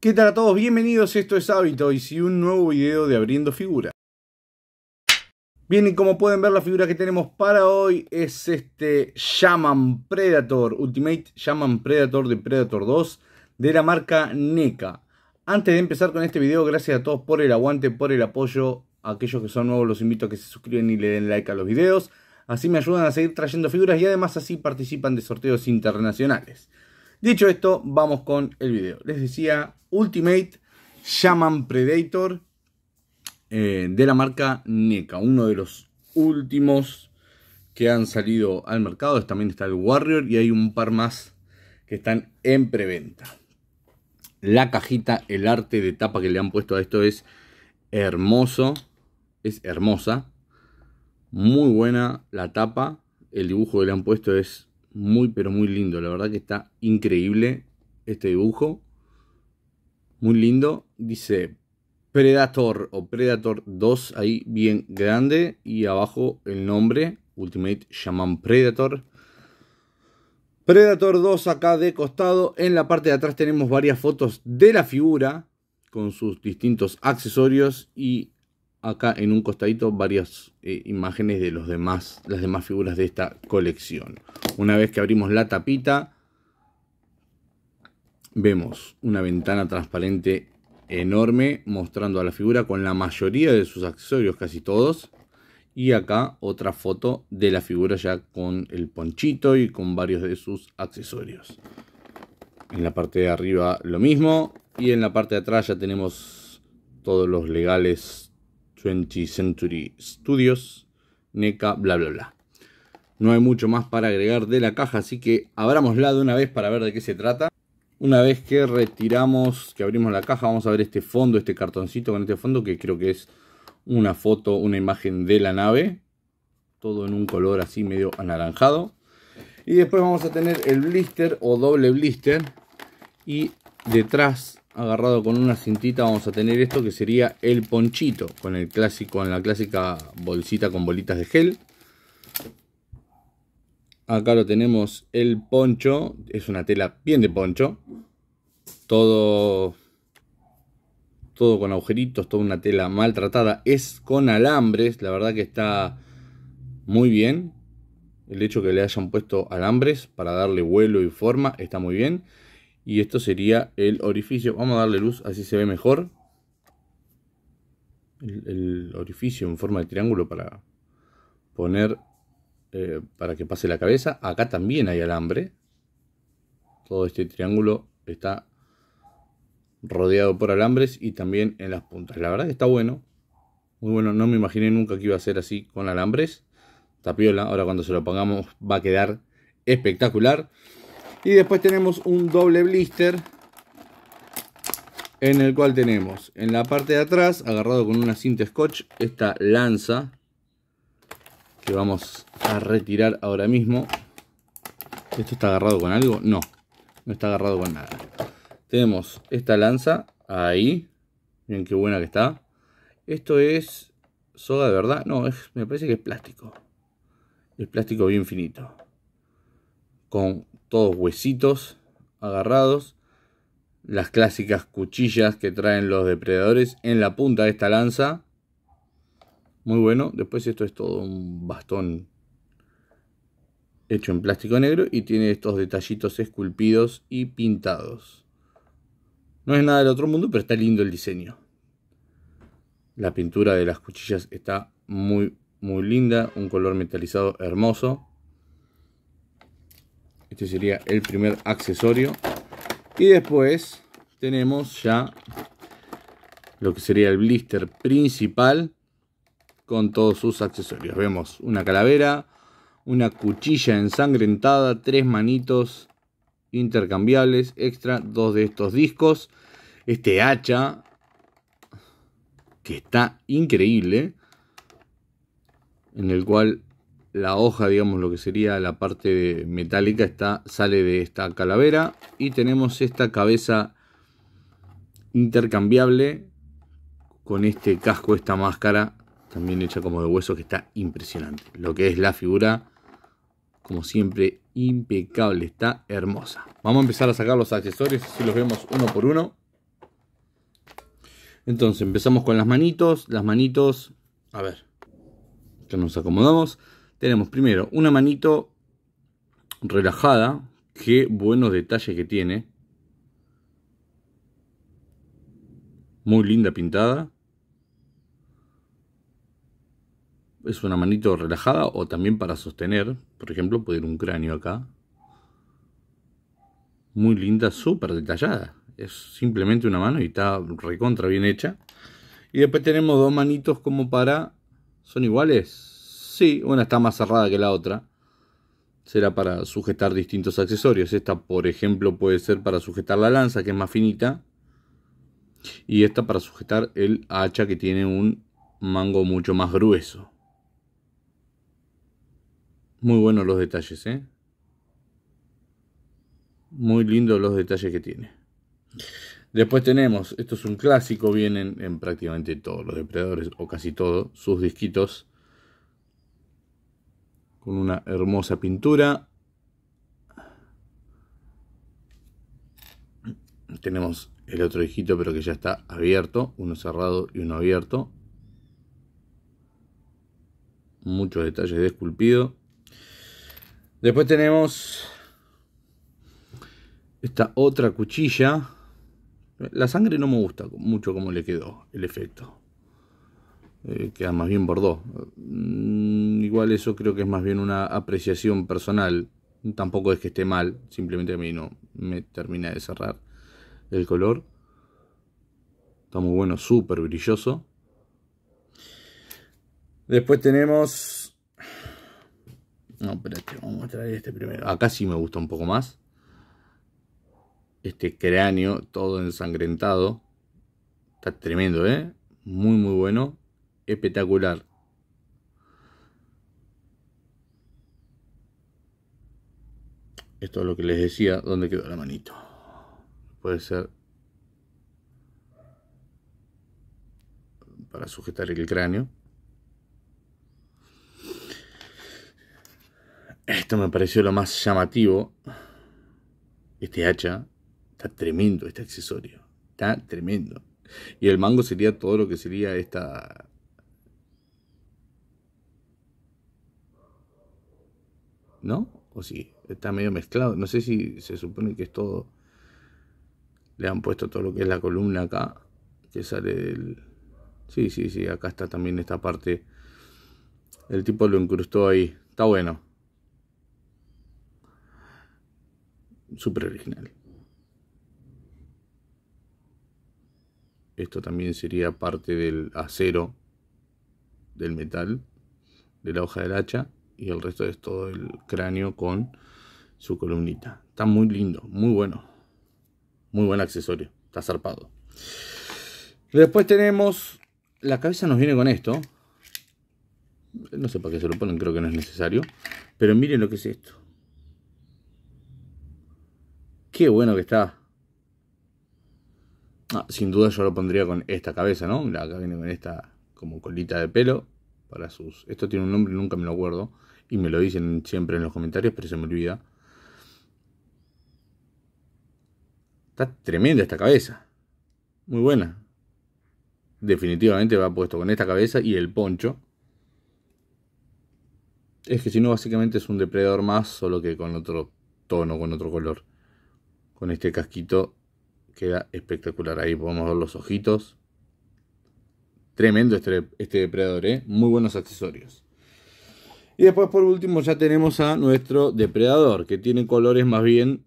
¿Qué tal a todos? Bienvenidos, esto es Hábito y si un nuevo video de Abriendo Figuras Bien, y como pueden ver la figura que tenemos para hoy es este Shaman Predator, Ultimate Shaman Predator de Predator 2 de la marca NECA. Antes de empezar con este video, gracias a todos por el aguante, por el apoyo. aquellos que son nuevos los invito a que se suscriban y le den like a los videos. Así me ayudan a seguir trayendo figuras y además así participan de sorteos internacionales. Dicho esto, vamos con el video. Les decía Ultimate Shaman Predator eh, de la marca NECA, uno de los últimos que han salido al mercado. También está el Warrior y hay un par más que están en preventa. La cajita, el arte de tapa que le han puesto a esto es hermoso. Es hermosa. Muy buena la tapa. El dibujo que le han puesto es muy pero muy lindo. La verdad que está increíble este dibujo. Muy lindo. Dice Predator o Predator 2 ahí bien grande. Y abajo el nombre. Ultimate Shaman Predator. Predator 2 acá de costado. En la parte de atrás tenemos varias fotos de la figura con sus distintos accesorios y acá en un costadito varias eh, imágenes de los demás, las demás figuras de esta colección. Una vez que abrimos la tapita, vemos una ventana transparente enorme mostrando a la figura con la mayoría de sus accesorios, casi todos. Y acá otra foto de la figura ya con el ponchito y con varios de sus accesorios. En la parte de arriba lo mismo. Y en la parte de atrás ya tenemos todos los legales 20 Century Studios, NECA, bla, bla, bla. No hay mucho más para agregar de la caja, así que abramosla de una vez para ver de qué se trata. Una vez que retiramos, que abrimos la caja, vamos a ver este fondo, este cartoncito con este fondo que creo que es una foto, una imagen de la nave. Todo en un color así medio anaranjado. Y después vamos a tener el blister o doble blister. Y detrás agarrado con una cintita vamos a tener esto que sería el ponchito con el clásico la clásica bolsita con bolitas de gel acá lo tenemos el poncho es una tela bien de poncho todo todo con agujeritos toda una tela maltratada es con alambres la verdad que está muy bien el hecho que le hayan puesto alambres para darle vuelo y forma está muy bien y esto sería el orificio. Vamos a darle luz, así se ve mejor. El, orificio en forma de triángulo para poner, eh, para que pase la cabeza. Acá también hay alambre. Todo este triángulo está rodeado por alambres y también en las puntas. La verdad que está bueno. Muy bueno, no me imaginé nunca que iba a ser así con alambres. Tapiola, ahora cuando se lo pongamos va a quedar espectacular. Y después tenemos un doble blister en el cual tenemos en la parte de atrás, agarrado con una cinta scotch, esta lanza que vamos a retirar ahora mismo. ¿Esto está agarrado con algo? No, no está agarrado con nada. Tenemos esta lanza ahí. Miren qué buena que está. Esto es soga de verdad. No, me parece que es plástico. El plástico bien finito. Con todos huesitos agarrados. Las clásicas cuchillas que traen los depredadores en la punta de esta lanza. Muy bueno. Después esto es todo un bastón hecho en plástico negro y tiene estos detallitos esculpidos y pintados. No es nada del otro mundo, pero está lindo el diseño. La pintura de las cuchillas está muy, muy linda. Un color metalizado hermoso. Este sería el primer accesorio. Y después tenemos ya lo que sería el blister principal con todos sus accesorios. Vemos una calavera, una cuchilla ensangrentada, tres manitos intercambiables extra, dos de estos discos, este hacha que está increíble, en el cual la hoja, digamos lo que sería la parte metálica, está, sale de esta calavera y tenemos esta cabeza intercambiable con este casco, esta máscara, también hecha como de hueso, que está impresionante. Lo que es la figura, como siempre, impecable, está hermosa. Vamos a empezar a sacar los accesorios, así los vemos uno por uno. Entonces empezamos con las manitos, las manitos, a ver, ya nos acomodamos tenemos primero una manito relajada, qué buenos detalles que tiene. Muy linda pintada. Es una manito relajada o también para sostener. Por ejemplo, puede ir un cráneo acá. Muy linda, súper detallada. Es simplemente una mano y está recontra bien hecha. Y después tenemos dos manitos como para... Son iguales, Sí, una está más cerrada que la otra. Será para sujetar distintos accesorios. Esta, por ejemplo, puede ser para sujetar la lanza, que es más finita. Y esta para sujetar el hacha, que tiene un mango mucho más grueso. Muy buenos los detalles, ¿eh? Muy lindos los detalles que tiene. Después tenemos, esto es un clásico, vienen en prácticamente todos los depredadores, o casi todos, sus disquitos con una hermosa pintura. Tenemos el otro hijito, pero que ya está abierto, uno cerrado y uno abierto. Muchos detalles de esculpido. Después tenemos esta otra cuchilla. La sangre no me gusta mucho como le quedó el efecto. Eh, queda más bien Bordeaux. Mm, igual eso creo que es más bien una apreciación personal. Tampoco es que esté mal, simplemente a mí no me termina de cerrar el color. Está muy bueno, súper brilloso. Después tenemos... No, espérate, vamos a mostrar este primero. Acá sí me gusta un poco más. Este cráneo todo ensangrentado. Está tremendo, ¿eh? Muy, muy bueno espectacular. Esto es lo que les decía, ¿dónde quedó la manito? Puede ser para sujetar el cráneo. Esto me pareció lo más llamativo. Este hacha está tremendo, este accesorio. Está tremendo. Y el mango sería todo lo que sería esta ¿no? O si está medio mezclado. No sé si se supone que es todo. Le han puesto todo lo que es la columna acá, que sale del. Sí, sí, sí, acá está también esta parte. El tipo lo incrustó ahí. Está bueno. Súper original. Esto también sería parte del acero del metal, de la hoja del hacha y el resto es todo el cráneo con su columnita. Está muy lindo, muy bueno. Muy buen accesorio, está zarpado. Después tenemos, la cabeza nos viene con esto. No sé para qué se lo ponen, creo que no es necesario. Pero miren lo que es esto. Qué bueno que está. Ah, sin duda yo lo pondría con esta cabeza, ¿no? La acá viene con esta como colita de pelo para sus... Esto tiene un nombre, nunca me lo acuerdo. Y me lo dicen siempre en los comentarios, pero se me olvida. Está tremenda esta cabeza. Muy buena. Definitivamente va puesto con esta cabeza y el poncho. Es que si no, básicamente es un depredador más, solo que con otro tono, con otro color. Con este casquito queda espectacular. Ahí podemos ver los ojitos. Tremendo este, este, depredador, ¿eh? Muy buenos accesorios. Y después por último ya tenemos a nuestro depredador, que tiene colores más bien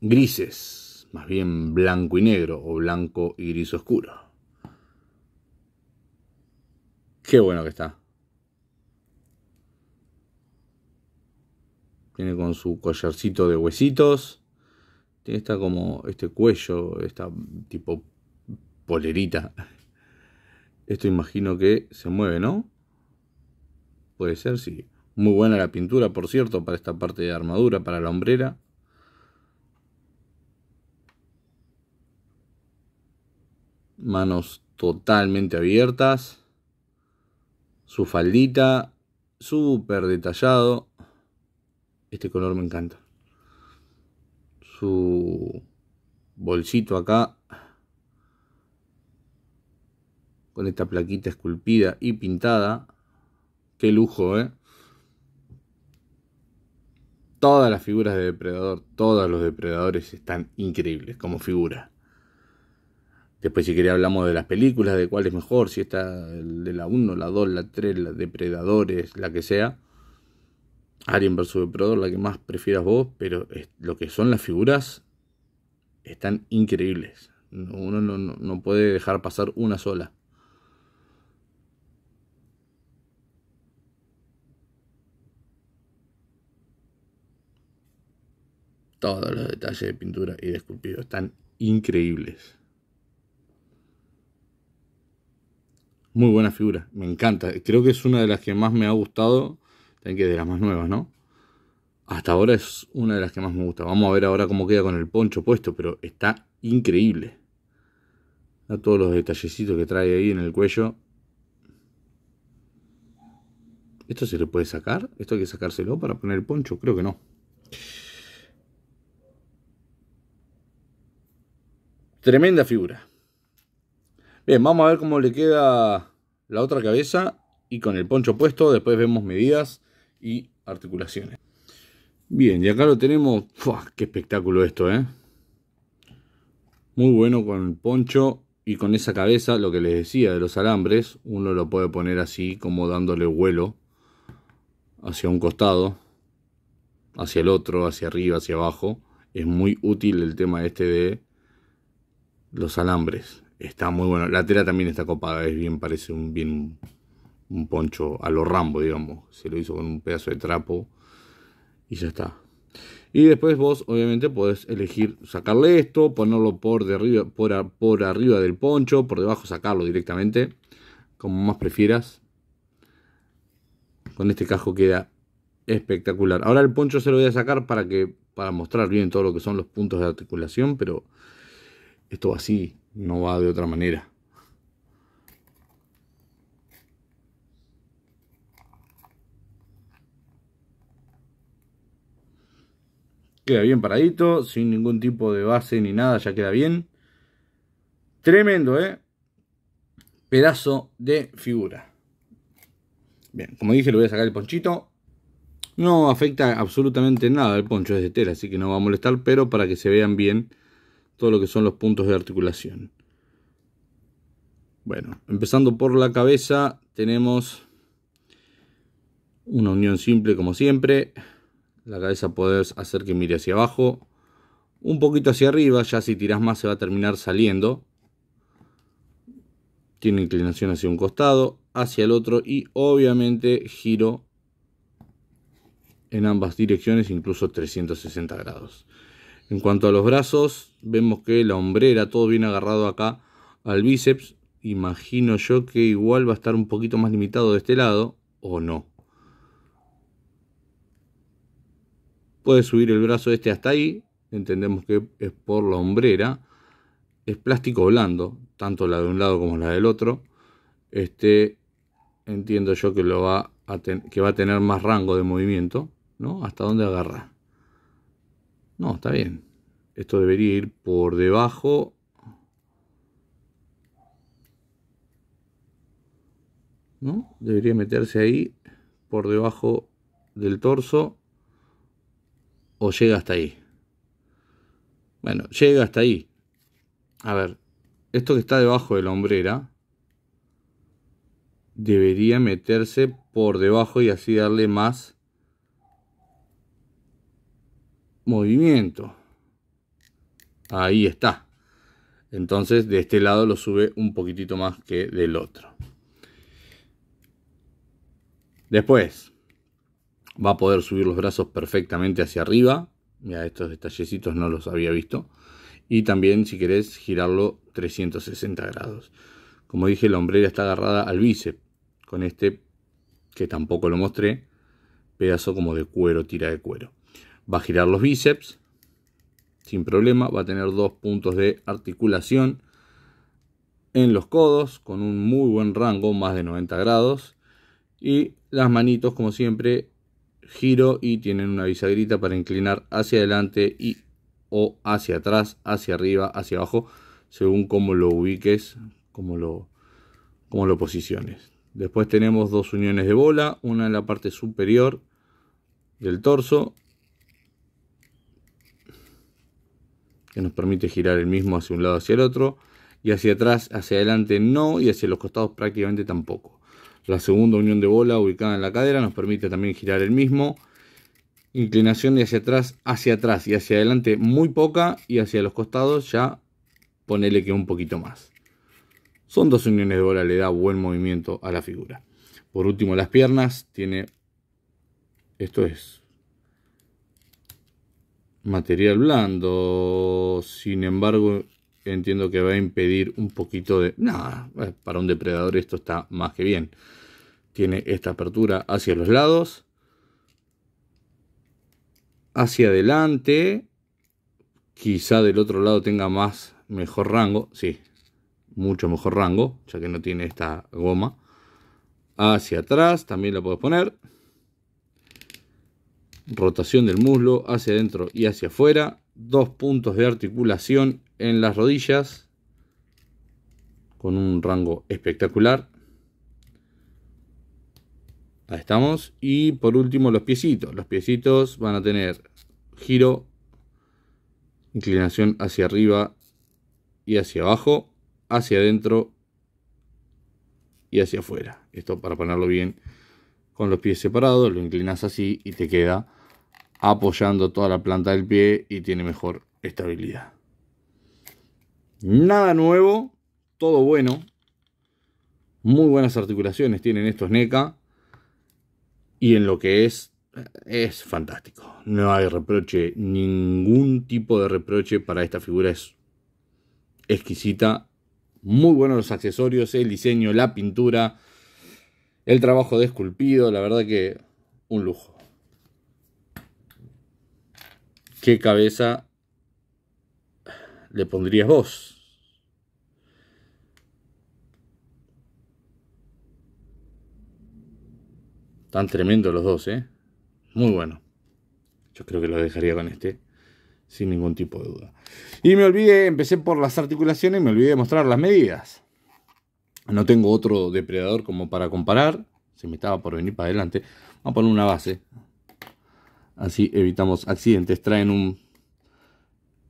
grises, más bien blanco y negro o blanco y gris oscuro. Qué bueno que está. Tiene con su collarcito de huesitos. Tiene esta como este cuello, esta tipo polerita. Esto imagino que se mueve, ¿no? Puede ser, sí. Muy buena la pintura, por cierto, para esta parte de armadura, para la hombrera. Manos totalmente abiertas. Su faldita, súper detallado. Este color me encanta. Su bolsito acá, con esta plaquita esculpida y pintada. Qué lujo, ¿eh? Todas las figuras de depredador, todos los depredadores están increíbles como figura. Después si quería hablamos de las películas, de cuál es mejor, si está de la 1, la 2, la 3, la depredadores, la que sea. Alien vs Depredador, la que más prefieras vos, pero lo que son las figuras están increíbles. Uno no puede dejar pasar una sola. Todos los detalles de pintura y de esculpido están increíbles. Muy buena figura, me encanta. Creo que es una de las que más me ha gustado, también que de las más nuevas, ¿no? Hasta ahora es una de las que más me gusta. Vamos a ver ahora cómo queda con el poncho puesto, pero está increíble. todos los detallecitos que trae ahí en el cuello. ¿Esto se le puede sacar? ¿Esto hay que sacárselo para poner el poncho? Creo que no. Tremenda figura. Bien, vamos a ver cómo le queda la otra cabeza y con el poncho puesto después vemos medidas y articulaciones. Bien, y acá lo tenemos. ¡Qué espectáculo esto, eh! Muy bueno con el poncho y con esa cabeza, lo que les decía de los alambres, uno lo puede poner así como dándole vuelo hacia un costado, hacia el otro, hacia arriba, hacia abajo. Es muy útil el tema este de los alambres. Está muy bueno. La tela también está copada, es bien, parece un bien un poncho a lo rambo, digamos. Se lo hizo con un pedazo de trapo y ya está. Y después vos, obviamente, podés elegir sacarle esto, ponerlo por, por, por arriba del poncho, por debajo sacarlo directamente, como más prefieras. Con este cajo queda espectacular. Ahora el poncho se lo voy a sacar para que para mostrar bien todo lo que son los puntos de articulación, pero esto así, no va de otra manera. Queda bien paradito, sin ningún tipo de base ni nada, ya queda bien. Tremendo, ¿eh? Pedazo de figura. Bien, como dije, le voy a sacar el ponchito. No afecta absolutamente nada el poncho, es de tela, así que no va a molestar, pero para que se vean bien todo lo que son los puntos de articulación. Bueno, empezando por la cabeza tenemos una unión simple como siempre. La cabeza puedes hacer que mire hacia abajo, un poquito hacia arriba, ya si tiras más se va a terminar saliendo. Tiene inclinación hacia un costado, hacia el otro y obviamente giro en ambas direcciones, incluso 360 grados. En cuanto a los brazos, vemos que la hombrera, todo bien agarrado acá al bíceps. Imagino yo que igual va a estar un poquito más limitado de este lado, o no. Puede subir el brazo este hasta ahí, entendemos que es por la hombrera. Es plástico blando, tanto la de un lado como la del otro. Este, entiendo yo que, lo va, a que va a tener más rango de movimiento, ¿no? Hasta dónde agarra. No, está bien. Esto debería ir por debajo. ¿No? Debería meterse ahí por debajo del torso o llega hasta ahí. Bueno, llega hasta ahí. A ver, esto que está debajo de la hombrera debería meterse por debajo y así darle más movimiento. Ahí está. Entonces de este lado lo sube un poquitito más que del otro. Después va a poder subir los brazos perfectamente hacia arriba. Mira, estos detallecitos no los había visto. Y también si querés girarlo 360 grados. Como dije, la hombrera está agarrada al bíceps. Con este, que tampoco lo mostré, pedazo como de cuero, tira de cuero va a girar los bíceps sin problema, va a tener dos puntos de articulación en los codos con un muy buen rango, más de 90 grados y las manitos como siempre giro y tienen una bisagrita para inclinar hacia adelante y o hacia atrás, hacia arriba, hacia abajo, según cómo lo ubiques, cómo lo, cómo lo posiciones. Después tenemos dos uniones de bola, una en la parte superior del torso que nos permite girar el mismo hacia un lado hacia el otro y hacia atrás, hacia adelante no y hacia los costados prácticamente tampoco. La segunda unión de bola ubicada en la cadera nos permite también girar el mismo. Inclinación de hacia atrás, hacia atrás y hacia adelante muy poca y hacia los costados ya ponele que un poquito más. Son dos uniones de bola, le da buen movimiento a la figura. Por último, las piernas tiene... Esto es material blando. Sin embargo, entiendo que va a impedir un poquito de... Nada, eh, para un depredador esto está más que bien. Tiene esta apertura hacia los lados. Hacia adelante. Quizá del otro lado tenga más, mejor rango. Sí, mucho mejor rango, ya que no tiene esta goma. Hacia atrás también la puedes poner rotación del muslo hacia adentro y hacia afuera, dos puntos de articulación en las rodillas con un rango espectacular. Ahí estamos. Y por último los piecitos. Los piecitos van a tener giro, inclinación hacia arriba y hacia abajo, hacia adentro y hacia afuera. Esto para ponerlo bien con los pies separados, lo inclinas así y te queda apoyando toda la planta del pie y tiene mejor estabilidad. Nada nuevo, todo bueno. Muy buenas articulaciones tienen estos NECA. Y en lo que es, es fantástico. No hay reproche, ningún tipo de reproche para esta figura. Es exquisita. Muy buenos los accesorios, el diseño, la pintura, el trabajo de esculpido. La verdad que un lujo. ¿Qué cabeza le pondrías vos? Tan tremendo los dos, ¿eh? Muy bueno. Yo creo que lo dejaría con este, sin ningún tipo de duda. Y me olvidé, empecé por las articulaciones, me olvidé de mostrar las medidas. No tengo otro depredador como para comparar. Se me estaba por venir para adelante. Vamos a poner una base. Así evitamos accidentes. Traen un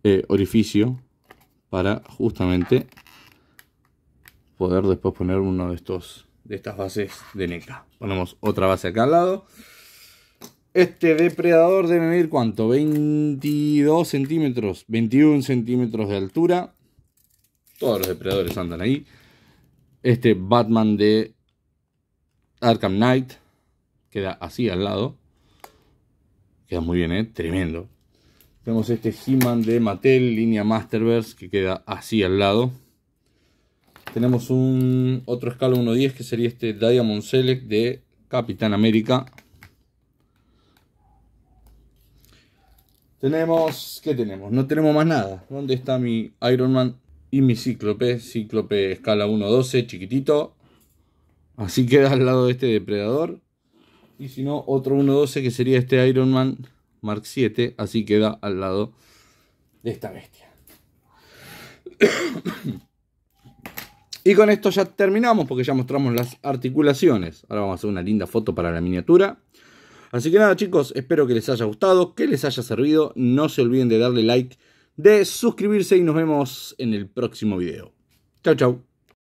eh, orificio para justamente poder después poner uno de estos de estas bases de NECA. Ponemos otra base acá al lado. Este depredador debe medir cuánto? 22 centímetros, 21 centímetros de altura. Todos los depredadores andan ahí. Este Batman de Arkham Knight queda así al lado. Queda muy bien, ¿eh? Tremendo. Tenemos este He-Man de Mattel, línea Masterverse, que queda así al lado. Tenemos un otro escala 1.10 que sería este Diamond Select de Capitán América. Tenemos... ¿Qué tenemos? No tenemos más nada. ¿Dónde está mi Iron Man y mi Cíclope? Cíclope escala 1.12, chiquitito. Así queda al lado de este depredador. Y si no, otro 1.12 que sería este Iron Man Mark 7. Así queda al lado de esta bestia. y con esto ya terminamos porque ya mostramos las articulaciones. Ahora vamos a hacer una linda foto para la miniatura. Así que nada chicos, espero que les haya gustado, que les haya servido. No se olviden de darle like, de suscribirse y nos vemos en el próximo video. chao chau.